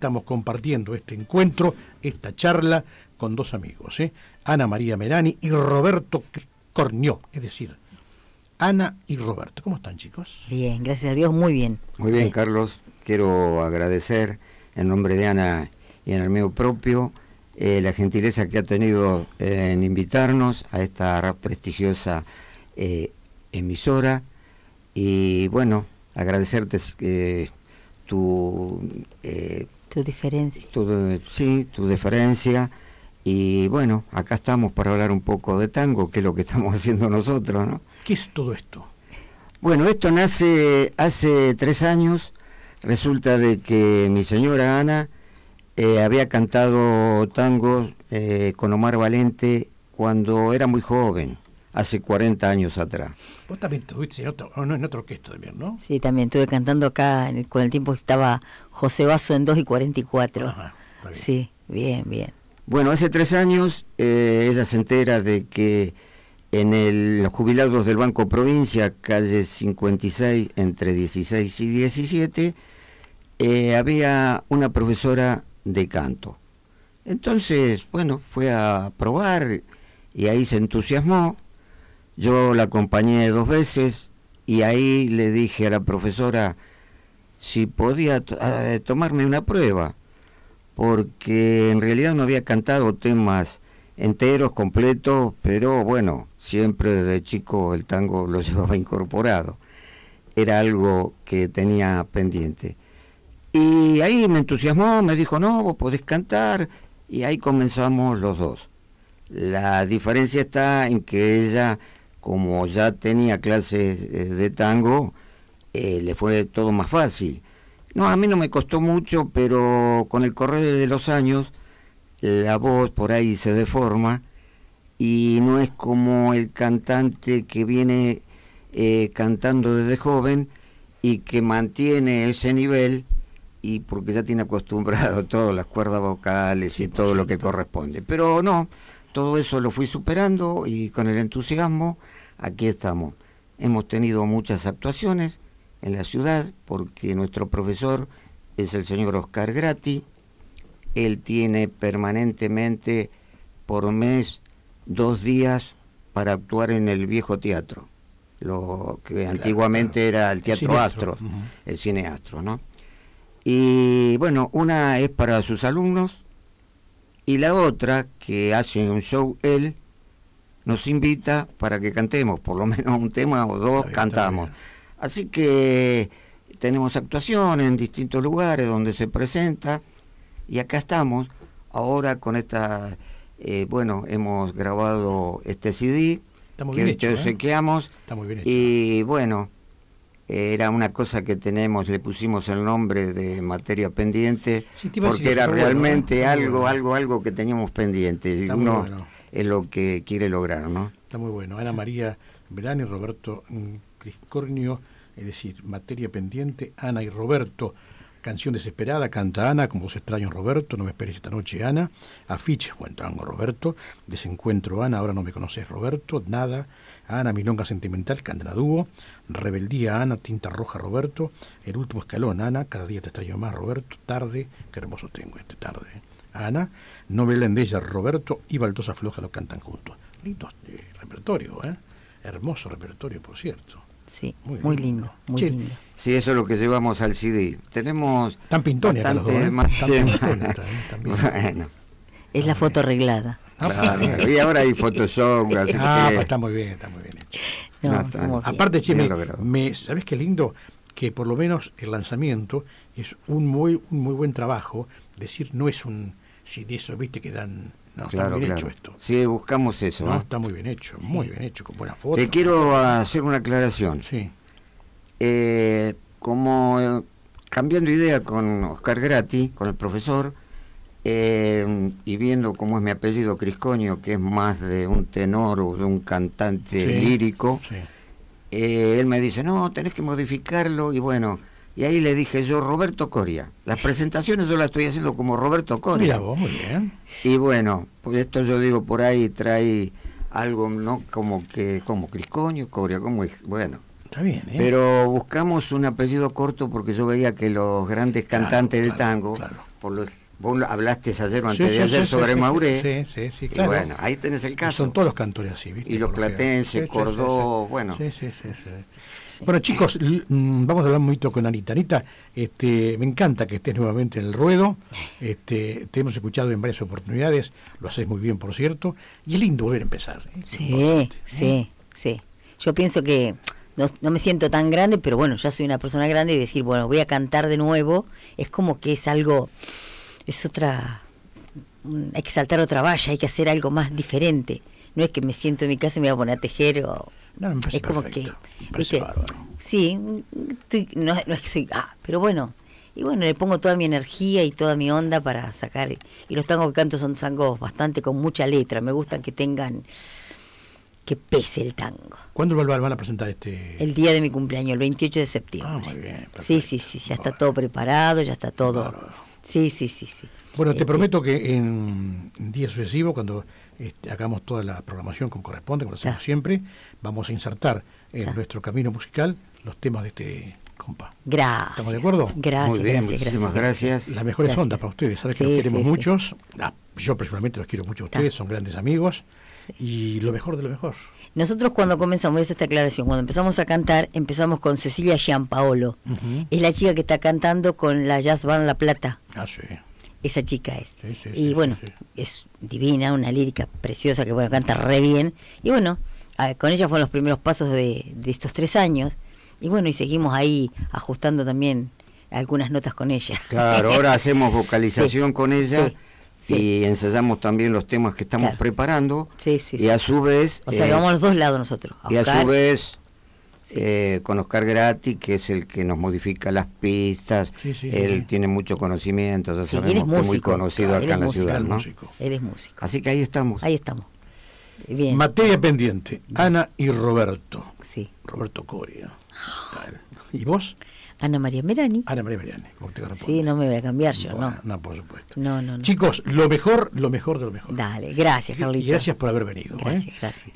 Estamos compartiendo este encuentro, esta charla con dos amigos, ¿eh? Ana María Merani y Roberto Cornió, es decir, Ana y Roberto. ¿Cómo están, chicos? Bien, gracias a Dios, muy bien. Muy bien, Carlos. Quiero agradecer en nombre de Ana y en el mío propio eh, la gentileza que ha tenido eh, en invitarnos a esta prestigiosa eh, emisora. Y bueno, agradecerte tu tu diferencia. sí, tu diferencia. Y bueno, acá estamos para hablar un poco de tango, que es lo que estamos haciendo nosotros, ¿no? ¿Qué es todo esto? Bueno, esto nace hace tres años. Resulta de que mi señora Ana eh, había cantado tango eh, con Omar Valente cuando era muy joven hace 40 años atrás. Vos también estuviste en otro, en otro orquesta también, ¿no? Sí, también estuve cantando acá con el tiempo que estaba José Vaso en 2 y 44. Ajá, Sí, bien, bien. Bueno, hace tres años eh, ella se entera de que en los jubilados del Banco Provincia, calle 56, entre 16 y 17, eh, había una profesora de canto. Entonces, bueno, fue a probar y ahí se entusiasmó yo la acompañé dos veces y ahí le dije a la profesora si podía ah, tomarme una prueba, porque en realidad no había cantado temas enteros, completos, pero bueno, siempre desde chico el tango lo llevaba incorporado. Era algo que tenía pendiente. Y ahí me entusiasmó, me dijo, no, vos podés cantar. Y ahí comenzamos los dos. La diferencia está en que ella como ya tenía clases eh, de tango, eh, le fue todo más fácil. No, a mí no me costó mucho, pero con el correr de los años la voz por ahí se deforma y no es como el cantante que viene eh, cantando desde joven y que mantiene ese nivel y porque ya tiene acostumbrado todas las cuerdas vocales y todo lo que corresponde. Pero no, todo eso lo fui superando y con el entusiasmo aquí estamos. Hemos tenido muchas actuaciones en la ciudad porque nuestro profesor es el señor Oscar Grati. Él tiene permanentemente por mes dos días para actuar en el viejo teatro, lo que antiguamente era el teatro Astro, El cine el ¿no? Y bueno, una es para sus alumnos, y la otra, que hace un show él, nos invita para que cantemos, por lo menos un tema o dos cantamos. Así que tenemos actuaciones en distintos lugares donde se presenta y acá estamos ahora con esta, eh, bueno, hemos grabado este CD que bien hecho, ¿eh? y bueno, era una cosa que tenemos, le pusimos el nombre de materia pendiente, porque era realmente algo, algo, algo que teníamos pendiente. y uno es lo que quiere lograr, ¿no? Está muy bueno. Ana María Verán y Roberto Criscornio, es decir, materia pendiente, Ana y Roberto. Canción Desesperada canta Ana, Como vos extraño Roberto, No me esperes esta noche Ana, Afiche, cuento, tango Roberto, Desencuentro Ana, Ahora no me conoces Roberto, Nada, Ana, Milonga Sentimental, Candela Dúo, Rebeldía Ana, Tinta Roja Roberto, El Último Escalón Ana, Cada día te extraño más Roberto, Tarde, qué hermoso tengo este tarde. Ana, Novela en ella Roberto y Baldosa Floja lo cantan juntos. Lindo eh, repertorio, ¿eh? Hermoso repertorio, por cierto sí, muy, lindo, muy sí. lindo. Sí, eso es lo que llevamos al CD. Tenemos tan pintones ¿eh? más ¿eh? también, Es la foto arreglada. Ah, y ahora hay Photoshop, así ah, pues está muy bien, está muy bien hecho. aparte, che, me, ¿sabés qué lindo? Que por lo menos el lanzamiento es un muy, un muy buen trabajo. Decir, no es un, CD eso, viste, que dan claro, está muy bien hecho esto. Sí, buscamos eso. No, está muy bien hecho, muy bien hecho, con buenas fotos. Te quiero hacer una aclaración. Sí. Eh, como eh, cambiando idea con Oscar Grati, con el profesor, eh, y viendo cómo es mi apellido Criscoño, que es más de un tenor o de un cantante lírico, él me dice, no, tenés que modificarlo y bueno, y ahí le dije yo, Roberto Coria. Las presentaciones yo las estoy haciendo como Roberto Coria. Mira vos, muy bien. Y bueno, pues esto yo digo por ahí trae algo, ¿no? Como que, como Criscoño, Coria, como bueno. Está bien, ¿eh? Pero buscamos un apellido corto porque yo veía que los grandes cantantes de tango, por los Vos hablaste ayer o antes de ayer sobre Mauré. Sí, sí, sí, claro. bueno, ahí tenés el caso. son todos los cantores así, ¿viste? Y los platenses, Cordó, bueno. Sí, sí, sí. Bueno, chicos, mm, vamos a hablar un poquito con Anita. Anita, este, me encanta que estés nuevamente en el ruedo. Este, te hemos escuchado en varias oportunidades, lo haces muy bien, por cierto. Y es lindo volver a empezar. ¿eh? Sí, ¿eh? sí, sí. Yo pienso que no, no, me siento tan grande, pero bueno, ya soy una persona grande y decir, bueno, voy a cantar de nuevo, es como que es algo, es otra, hay que saltar otra valla, hay que hacer algo más diferente no es que me siento en mi casa y me voy a poner a tejer o... No, me es como que... Sí, no, es que soy... Ah, pero bueno. Y bueno, le pongo toda mi energía y toda mi onda para sacar... Y los tangos que canto son tangos bastante con mucha letra. Me gustan que tengan... Que pese el tango. ¿Cuándo van a presentar este...? El día de mi cumpleaños, el 28 de septiembre. Ah, muy bien. Sí, sí, sí. Ya está todo preparado, ya está todo... Sí, sí, sí, sí. Bueno, te eh, prometo eh, que en días sucesivos, cuando este, hagamos toda la programación como corresponde, como lo hacemos siempre, vamos a insertar en nuestro camino musical los temas de este compa. Gracias. ¿Estamos de acuerdo? Gracias. gracias, muchísimas gracias. Las mejores ondas para ustedes, saben que los queremos muchos. Ah, yo personalmente los quiero mucho a ustedes, son grandes amigos. Y lo mejor de lo mejor. Nosotros cuando comenzamos, esta aclaración, cuando empezamos a cantar, empezamos con Cecilia Gianpaolo Es la chica que está cantando con la Jazz Band La Plata. Ah, sí esa chica es. y bueno, es divina, una lírica preciosa que bueno, canta re bien. Y bueno, con ella fueron los primeros pasos de, estos tres años. Y bueno, y seguimos ahí ajustando también algunas notas con ella. Claro, ahora hacemos vocalización con ella. Y ensayamos también los temas que estamos sí preparando. Y a su vez. O sea, eh, vamos a los dos lados nosotros. y a su vez eh, con Oscar Gratti, que es el que nos modifica las pistas. él tiene mucho conocimiento, ya él es músico, muy conocido acá en la ciudad. ¿no? Él es músico. Así que ahí estamos. Ahí estamos. Materia pendiente, Ana y Roberto. Sí. Roberto Coria. ¿Y vos? Ana María Merani. Ana María Merani, Sí, no me voy a cambiar yo, no. No, por supuesto. No, no, no, Chicos, lo mejor, lo mejor de lo mejor. Dale, gracias, Carlitos. Y gracias por haber venido. ¿eh? Gracias, gracias.